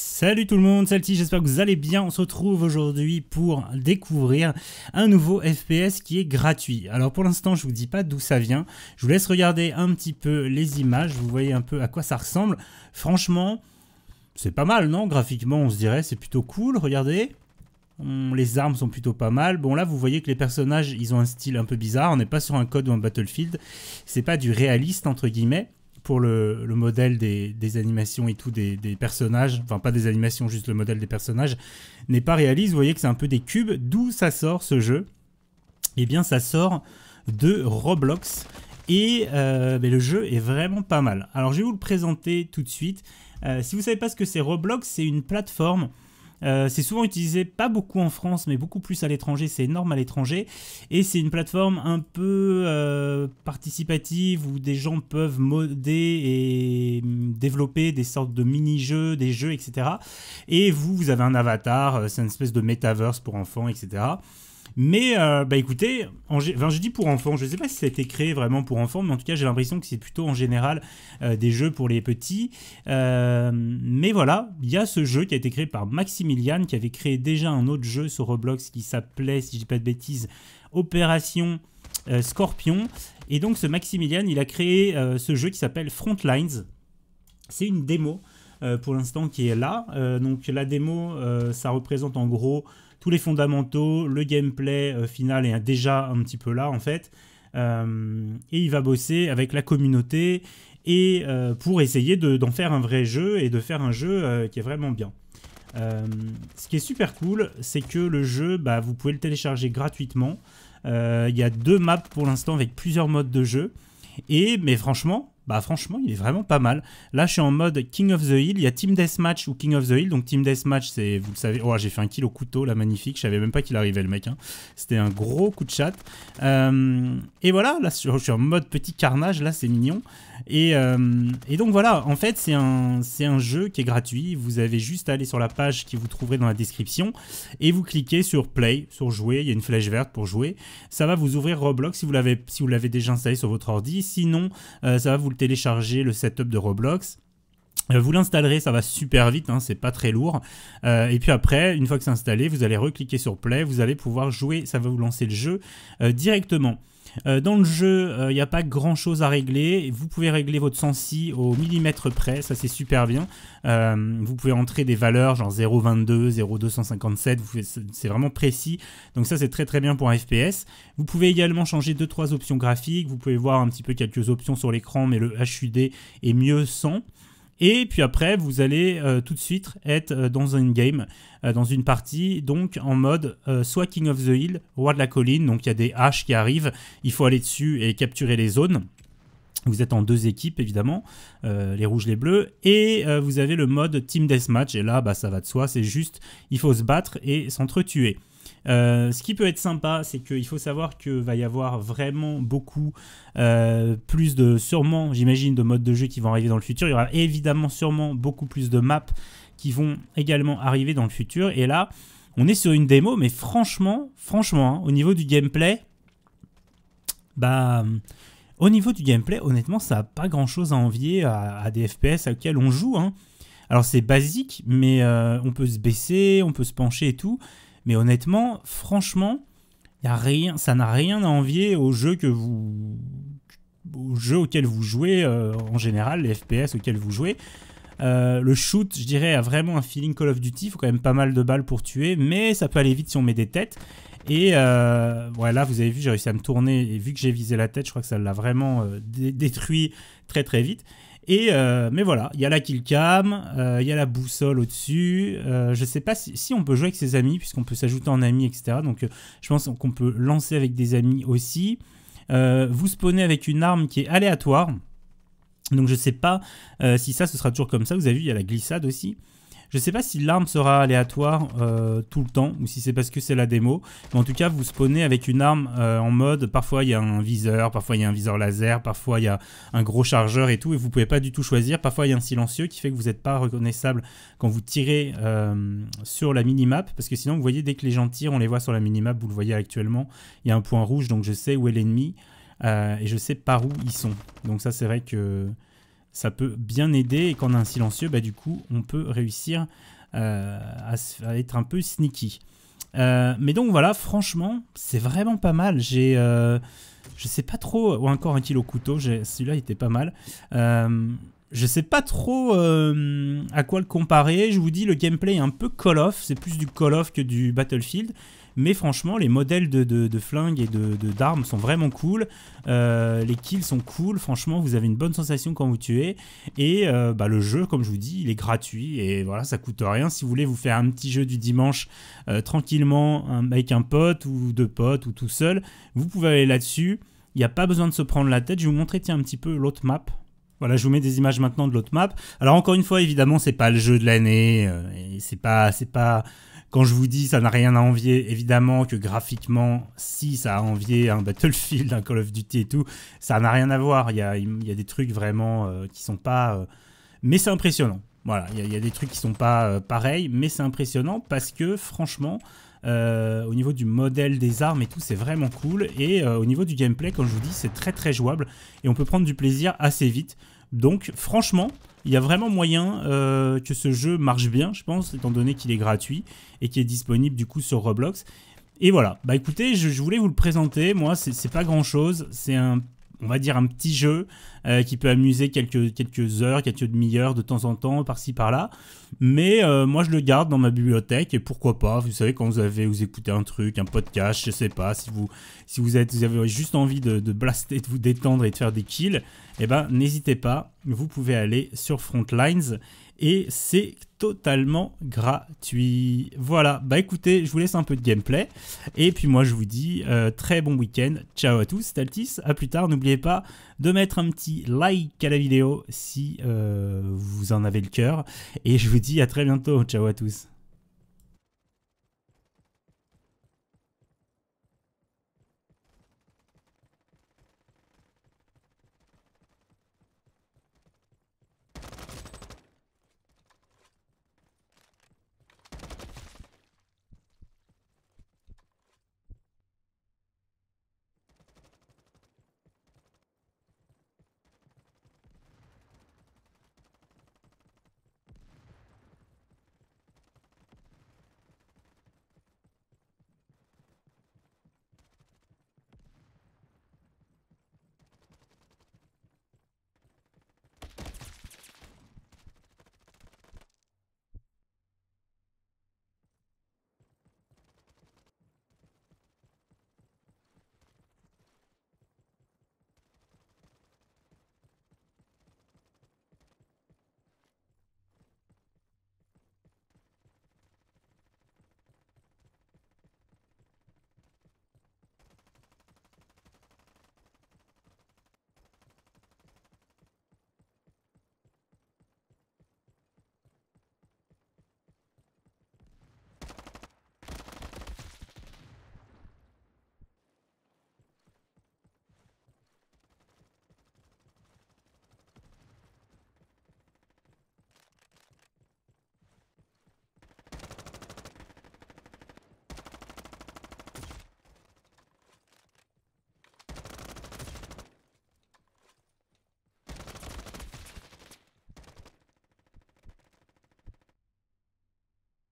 Salut tout le monde, c'est j'espère que vous allez bien. On se retrouve aujourd'hui pour découvrir un nouveau FPS qui est gratuit. Alors pour l'instant, je ne vous dis pas d'où ça vient. Je vous laisse regarder un petit peu les images, vous voyez un peu à quoi ça ressemble. Franchement, c'est pas mal, non Graphiquement, on se dirait c'est plutôt cool, regardez. Hmm, les armes sont plutôt pas mal. Bon là, vous voyez que les personnages, ils ont un style un peu bizarre. On n'est pas sur un code ou un Battlefield. C'est pas du réaliste entre guillemets pour le, modèle des, animations et tout, des, personnages, enfin pas des animations, juste le modèle des personnages, n'est pas réaliste. Vous voyez que c'est un peu des cubes. D'où ça sort ce jeu Eh bien, ça sort de Roblox. Et euh, mais le jeu est vraiment pas mal. Alors, je vais vous le présenter tout de suite. Euh, si vous savez pas ce que c'est Roblox, c'est une plateforme euh, c'est souvent utilisé pas beaucoup en France, mais beaucoup plus à l'étranger. C'est énorme à l'étranger. Et c'est une plateforme un peu euh, participative où des gens peuvent modder et hum, développer des sortes de mini-jeux, des jeux, etc. Et vous, vous avez un avatar, euh, c'est une espèce de metaverse pour enfants, etc. Mais euh, bah écoutez, en, enfin, je dis pour enfants, je ne sais pas si ça a été créé vraiment pour enfants, mais en tout cas j'ai l'impression que c'est plutôt en général euh, des jeux pour les petits. Euh, mais voilà, il y a ce jeu qui a été créé par Maximilian, qui avait créé déjà un autre jeu sur Roblox qui s'appelait, si je ne dis pas de bêtises, Opération Scorpion. Et donc ce Maximilian, il a créé ce jeu qui s'appelle Frontlines. C'est une démo pour l'instant qui est là. donc la démo, ça représente en gros tous les fondamentaux, le gameplay euh, final est déjà un petit peu là en fait. Euh, et il va bosser avec la communauté et euh, pour essayer d'en faire un vrai jeu et de faire un jeu qui est vraiment bien. ce qui est super cool, c'est que le jeu, bah, vous pouvez le télécharger gratuitement. Il y a deux maps pour l'instant avec plusieurs modes de jeu. Et mais franchement, bah franchement, il est vraiment pas mal. Là, je suis en mode King of the Hill. Il y a Team Deathmatch ou King of the Hill. Donc Team Deathmatch, c'est, vous le savez, oh, j'ai fait un kill au couteau, la magnifique. Je savais même pas qu'il arrivait, le mec. Hein. C'était un gros coup de chat. Euh, et voilà, là, je suis en mode petit carnage. Là, c'est mignon. Et, euh, et, donc voilà, en fait, c'est un, c'est un jeu qui est gratuit. Vous avez juste à aller sur la page qui vous trouverez dans la description et vous cliquez sur Play, sur Jouer. Il y a une flèche verte pour jouer. Ça va vous ouvrir Roblox si vous l'avez, si vous l'avez déjà installé sur votre ordi. Sinon, euh, ça va vous le télécharger le setup de Roblox. Euh, vous l'installerez, ça va super vite, hein, c'est pas très lourd. Euh, et puis après, une fois que c'est installé, vous allez recliquer sur Play, vous allez pouvoir jouer, ça va vous lancer le jeu euh, directement. Euh, dans le jeu, il euh, n'y a pas grand chose à régler. Vous pouvez régler votre sensi au millimètre près, ça c'est super bien. Euh, vous pouvez entrer des valeurs genre 0,22, 0,257, c'est vraiment précis. Donc ça c'est très très bien pour un FPS. Vous pouvez également changer 2-3 options graphiques. Vous pouvez voir un petit peu quelques options sur l'écran, mais le HUD est mieux sans. Et puis après, vous allez euh, tout de suite être euh, dans un game, euh, dans une partie, donc en mode soit King of the Hill, roi de la colline, donc il y a des haches qui arrivent, il faut aller dessus et capturer les zones. Vous êtes en deux équipes évidemment, les rouges, les bleus, et vous avez le mode Team Deathmatch, et là bah, ça va de soi, c'est juste, il faut se battre et s'entretuer. Euh, ce qui peut être sympa, c'est qu'il faut savoir que va y avoir vraiment beaucoup euh, plus de, sûrement, j'imagine, de modes de jeu qui vont arriver dans le futur. Il y aura évidemment sûrement beaucoup plus de maps qui vont également arriver dans le futur. Et là, on est sur une démo, mais franchement, franchement, hein, au niveau du gameplay, bah, au niveau du gameplay, honnêtement, ça n'a pas grand-chose à envier à, des FPS auxquels on joue. Hein. Alors c'est basique, mais euh, on peut se baisser, on peut se pencher et tout. Mais honnêtement, franchement, y a rien, ça n'a rien à envier au jeu que vous, au jeu auquel vous jouez euh, en général, les FPS auxquels vous jouez. Euh, le shoot, je dirais, a vraiment un feeling Call of Duty. Il faut quand même pas mal de balles pour tuer, mais ça peut aller vite si on met des têtes. Et voilà, euh, vous avez vu, j'ai réussi à me tourner et vu que j'ai visé la tête, je crois que ça l'a vraiment détruit très très vite. Euh, mais voilà, il y a la killcam, euh, il y a la boussole au-dessus. Euh, je ne sais pas si, on peut jouer avec ses amis, puisqu'on peut s'ajouter en amis, etc. Donc je pense qu'on peut lancer avec des amis aussi. vous spawnez avec une arme qui est aléatoire. Donc je ne sais pas si ça, ce sera toujours comme ça. Vous avez vu, il y a la glissade aussi. Je sais pas si l'arme sera aléatoire euh, tout le temps ou si c'est parce que c'est la démo. Mais en tout cas, vous spawnez avec une arme euh, en mode parfois il y a un viseur, parfois il y a un viseur laser, parfois il y a un gros chargeur et tout. Et vous ne pouvez pas du tout choisir. Parfois il y a un silencieux qui fait que vous n'êtes pas reconnaissable quand vous tirez euh, sur la minimap. Parce que sinon, vous voyez, dès que les gens tirent, on les voit sur la minimap. Vous le voyez actuellement. Il y a un point rouge donc je sais où est l'ennemi et je sais par où ils sont. Donc ça, c'est vrai que ça peut bien aider. Et quand on a un silencieux, bah, du coup, on peut réussir euh, à, être un peu sneaky. Euh, mais donc voilà, franchement, c'est vraiment pas mal. J'ai, euh, je sais pas trop, ou encore un kilo couteau, celui-là était pas mal. je sais pas trop à quoi le comparer. Je vous dis, le gameplay est un peu Call of, c'est plus du Call of que du Battlefield. Mais franchement, les modèles de, flingues et de, d'armes sont vraiment cool. Euh, les kills sont cool. Franchement, vous avez une bonne sensation quand vous tuez. Et euh, bah, le jeu, comme je vous dis, il est gratuit. Et voilà, ça coûte rien. Si vous voulez vous faire un petit jeu du dimanche euh, tranquillement avec un pote ou deux potes ou tout seul, vous pouvez aller là-dessus. Il n'y a pas besoin de se prendre la tête. Je vais vous montrer tiens, un petit peu l'autre map. Voilà, je vous mets des images maintenant de l'autre map. Alors encore une fois, évidemment, c'est pas le jeu de l'année, et c'est pas, c'est pas, quand je vous dis ça n'a rien à envier, évidemment que graphiquement, si ça a envié un Battlefield, un Call of Duty et tout, ça n'a rien à voir. Il y a, des trucs vraiment euh, qui sont pas. Euh, mais c'est impressionnant. Voilà, il y, a, des trucs qui sont pas euh, pareils, mais c'est impressionnant parce que franchement. au niveau du modèle des armes et tout, c'est vraiment cool. Et au niveau du gameplay, quand je vous dis, c'est très très jouable. Et on peut prendre du plaisir assez vite. Donc franchement, il y a vraiment moyen euh, que ce jeu marche bien, je pense, étant donné qu'il est gratuit et qu'il est disponible du coup sur Roblox. Et voilà, bah écoutez, je, voulais vous le présenter. Moi, c'est pas grand chose. C'est un on va dire un petit jeu euh, qui peut amuser quelques, quelques heures, quelques demi-heures de temps en temps, par-ci par-là. Mais euh, moi je le garde dans ma bibliothèque et pourquoi pas, vous savez quand vous avez vous écoutez un truc, un podcast, je sais pas, si vous si êtes, vous avez juste envie de, blaster, de vous détendre et de faire des kills, eh ben n'hésitez pas vous pouvez aller sur Frontlines et c'est totalement gratuit. Voilà, bah écoutez, je vous laisse un peu de gameplay et puis moi je vous dis euh, très bon week-end. Ciao à tous, Altis. à plus tard. N'oubliez pas de mettre un petit like à la vidéo si euh, vous en avez le cœur et je vous dis à très bientôt. Ciao à tous.